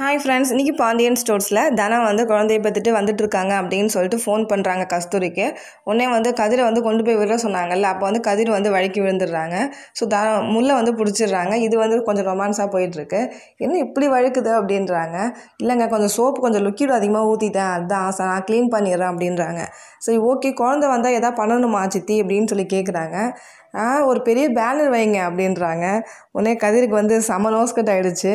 hi friends இன்றைக்கி பாண்டியன் ஸ்டோர்ஸில் தனா வந்து குழந்தைய பார்த்துட்டு வந்துட்டு இருக்காங்க அப்படின்னு சொல்லிட்டு ஃபோன் பண்ணுறாங்க கஸ்தூரிக்கு உடனே வந்து கதிரை வந்து கொண்டு போய் விட சொன்னாங்கல்ல அப்போ வந்து கதிர் வந்து வழுக்கி விழுந்துடுறாங்க ஸோ த முல்லை வந்து பிடிச்சிடுறாங்க இது வந்து கொஞ்சம் ரொமான்ஸாக போயிட்டுருக்கு என்ன இப்படி வழுக்குது அப்படின்றாங்க இல்லைங்க கொஞ்சம் சோப்பு கொஞ்சம் லுக்கிடு அதிகமாக ஊற்றிட்டேன் அதுதான் ஆசை நான் க்ளீன் பண்ணிடுறேன் அப்படின்றாங்க சரி ஓகே குழந்தை வந்தால் எதாவது பண்ணணுமா சித்தி அப்படின்னு சொல்லி கேட்குறாங்க ஒரு பெரிய பேனர் வைங்க அப்படின்றாங்க உடனே கதிருக்கு வந்து செம நோஸ்கட் ஆகிடுச்சு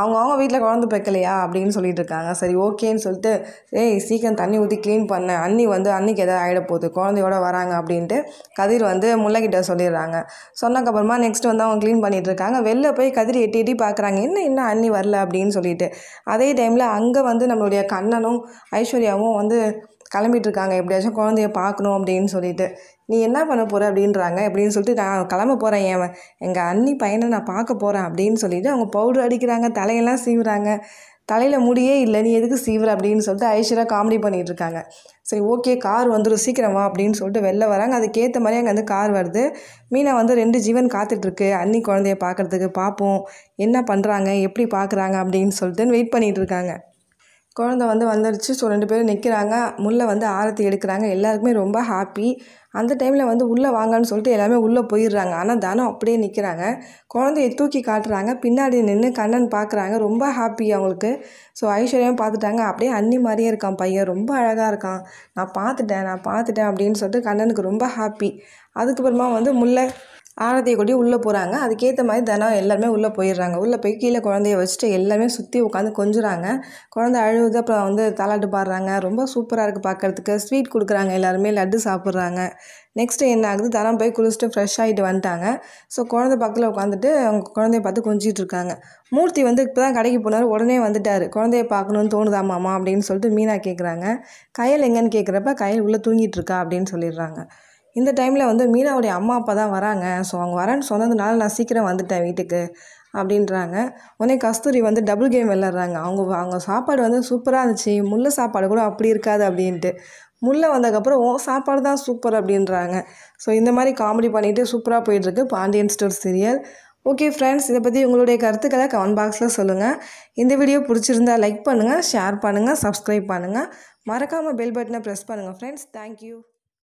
அவங்க அவங்க வீட்டில் குழந்தை பெக்கலையா அப்படின்னு சொல்லிட்டு இருக்காங்க சரி ஓகேன்னு சொல்லிட்டு ஏய் சீக்கிரம் தண்ணி ஊற்றி க்ளீன் பண்ண அண்ணி வந்து அன்னிக்கு எதாவது ஆகிட போகுது குழந்தையோட வராங்க அப்படின்ட்டு கதிர் வந்து முல்லைக்கிட்ட சொல்லிடுறாங்க சொன்னக்கப்புறமா நெக்ஸ்ட் வந்து அவங்க க்ளீன் பண்ணிகிட்ருக்காங்க இருக்காங்க வெளில போய் கதிர் எட்டி எட்டி பார்க்குறாங்க என்ன இன்னும் அண்ணி வரல அப்படின்னு சொல்லிட்டு அதே டைமில் அங்கே வந்து நம்மளுடைய கண்ணனும் ஐஸ்வர்யாவும் வந்து கிளம்பிட்டுருக்காங்க எப்படியாச்சும் குழந்தைய பார்க்கணும் அப்படின்னு சொல்லிட்டு நீ என்ன பண்ண போகிற அப்படின்றாங்க அப்படின்னு சொல்லிட்டு நான் கிளம்ப போகிறேன் ஏன் எங்கள் அண்ணி பையனை நான் பார்க்க போகிறேன் அப்படின்னு சொல்லிட்டு அவங்க பவுடர் அடிக்கிறாங்க தலையெல்லாம் சீவுறாங்க தலையில் முடியே இல்லை நீ எதுக்கு சீவுற அப்படின்னு சொல்லிட்டு ஐஸ்வர்யா காமெடி பண்ணிகிட்ருக்காங்க சரி ஓகே கார் வந்துடும் சீக்கிரமா அப்படின்னு சொல்லிட்டு வெளில வராங்க அதுக்கேற்ற மாதிரி அங்கே வந்து கார் வருது மீனா வந்து ரெண்டு ஜீவன் காத்துட்ருக்கு அண்ணி குழந்தைய பார்க்குறதுக்கு பார்ப்போம் என்ன பண்ணுறாங்க எப்படி பார்க்குறாங்க அப்படின்னு சொல்லிட்டு வெயிட் பண்ணிகிட்டு இருக்காங்க குழந்த வந்து வந்துருச்சு ஸோ ரெண்டு பேரும் நிற்கிறாங்க முல்லை வந்து ஆரத்தி எடுக்கிறாங்க எல்லாருக்குமே ரொம்ப ஹாப்பி அந்த டைமில் வந்து உள்ளே வாங்கன்னு சொல்லிட்டு எல்லாமே உள்ளே போயிடுறாங்க ஆனால் தானம் அப்படியே நிற்கிறாங்க குழந்தைய தூக்கி காட்டுறாங்க பின்னாடி நின்று கண்ணன் பார்க்குறாங்க ரொம்ப ஹாப்பி அவங்களுக்கு ஸோ ஐஸ்வர்யாவும் பார்த்துட்டாங்க அப்படியே அன்னி மாதிரியே இருக்கான் பையன் ரொம்ப அழகாக இருக்கான் நான் பார்த்துட்டேன் நான் பார்த்துட்டேன் அப்படின்னு சொல்லிட்டு கண்ணனுக்கு ரொம்ப ஹாப்பி அதுக்கப்புறமா வந்து முல்லை ஆரத்தியை கொட்டி உள்ளே போகிறாங்க அதுக்கேற்ற மாதிரி தினம் எல்லாருமே உள்ளே போயிடுறாங்க உள்ளே போய் கீழே குழந்தைய வச்சுட்டு எல்லாமே சுற்றி உட்காந்து கொஞ்சுறாங்க குழந்தை அழுகுது அப்புறம் வந்து தலாட்டு பாடுறாங்க ரொம்ப சூப்பராக இருக்குது பார்க்குறதுக்கு ஸ்வீட் கொடுக்குறாங்க எல்லாருமே லட்டு சாப்பிட்றாங்க நெக்ஸ்ட்டு என்ன ஆகுது தரம் போய் குளிச்சுட்டு ஃப்ரெஷ் ஆகிட்டு வந்துட்டாங்க ஸோ குழந்தை பக்கத்தில் உட்காந்துட்டு அவங்க குழந்தைய பார்த்து கொஞ்சிகிட்டு இருக்காங்க மூர்த்தி வந்து இப்போ தான் கடைக்கு போனார் உடனே வந்துட்டார் குழந்தைய பார்க்கணுன்னு தோணுதா மாமா அப்படின்னு சொல்லிட்டு மீனா கேட்குறாங்க கயல் எங்கன்னு கேட்குறப்ப கயல் உள்ளே தூங்கிட்டு இருக்கா அப்படின்னு சொல்லிடுறாங்க இந்த டைமில் வந்து மீனாவுடைய அம்மா அப்பா தான் வராங்க ஸோ அவங்க வரேன்னு சொன்னதுனால நான் சீக்கிரம் வந்துட்டேன் வீட்டுக்கு அப்படின்றாங்க உடனே கஸ்தூரி வந்து டபுள் கேம் விளாட்றாங்க அவங்க அவங்க சாப்பாடு வந்து சூப்பராக இருந்துச்சு முல்லை சாப்பாடு கூட அப்படி இருக்காது அப்படின்ட்டு முல்லை வந்ததுக்கப்புறம் ஓ சாப்பாடு தான் சூப்பர் அப்படின்றாங்க ஸோ இந்த மாதிரி காமெடி பண்ணிவிட்டு சூப்பராக போயிட்டுருக்கு Pandian store serial okay friends இதை பற்றி உங்களுடைய கருத்துக்களை கமெண்ட் பாக்ஸில் சொல்லுங்கள் இந்த வீடியோ பிடிச்சிருந்தா லைக் பண்ணுங்கள் ஷேர் பண்ணுங்கள் சப்ஸ்கிரைப் பண்ணுங்கள் மறக்காமல் பெல் பட்டனை ப்ரெஸ் பண்ணுங்கள் ஃப்ரெண்ட்ஸ் தேங்க்யூ